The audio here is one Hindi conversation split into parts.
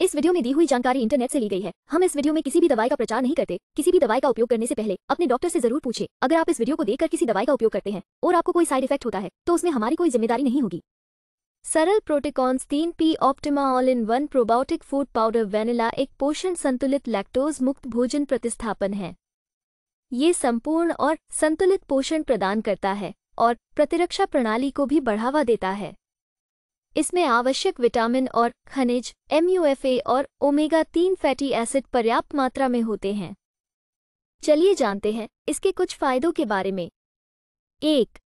इस वीडियो में दी हुई जानकारी इंटरनेट से ली गई है हम इस वीडियो में किसी भी दवाई का प्रचार नहीं करते किसी भी दवाई का उपयोग करने से पहले अपने डॉक्टर से जरूर पूछे अगर आप इस वीडियो को देखकर किसी दवाई का उपयोग करते हैं और आपको कोई साइड इफेक्ट होता है तो उसमें हमारी कोई जिम्मेदारी नहीं होगी सरल प्रोटिकॉन्स तीन P Optima all in one probiotic food powder vanilla एक पोषण संतुलित लैक्टोज मुक्त भोजन प्रतिस्थापन है ये संपूर्ण और संतुलित पोषण प्रदान करता है और प्रतिरक्षा प्रणाली को भी बढ़ावा देता है इसमें आवश्यक विटामिन और खनिज एमयूएफए और ओमेगा तीन फैटी एसिड पर्याप्त मात्रा में होते हैं चलिए जानते हैं इसके कुछ फायदों के बारे में एक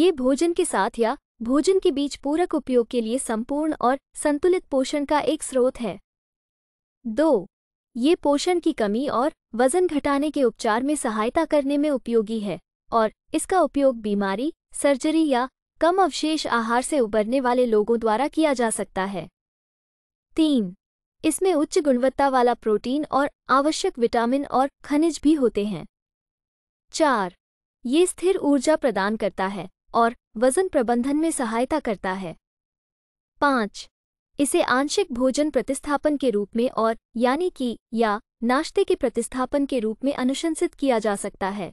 ये भोजन के साथ या भोजन के बीच पूरक उपयोग के लिए संपूर्ण और संतुलित पोषण का एक स्रोत है दो ये पोषण की कमी और वजन घटाने के उपचार में सहायता करने में उपयोगी है और इसका उपयोग बीमारी सर्जरी या कम अवशेष आहार से उबरने वाले लोगों द्वारा किया जा सकता है तीन इसमें उच्च गुणवत्ता वाला प्रोटीन और आवश्यक विटामिन और खनिज भी होते हैं चार ये स्थिर ऊर्जा प्रदान करता है और वजन प्रबंधन में सहायता करता है पाँच इसे आंशिक भोजन प्रतिस्थापन के रूप में और यानी कि या नाश्ते के प्रतिस्थापन के रूप में अनुशंसित किया जा सकता है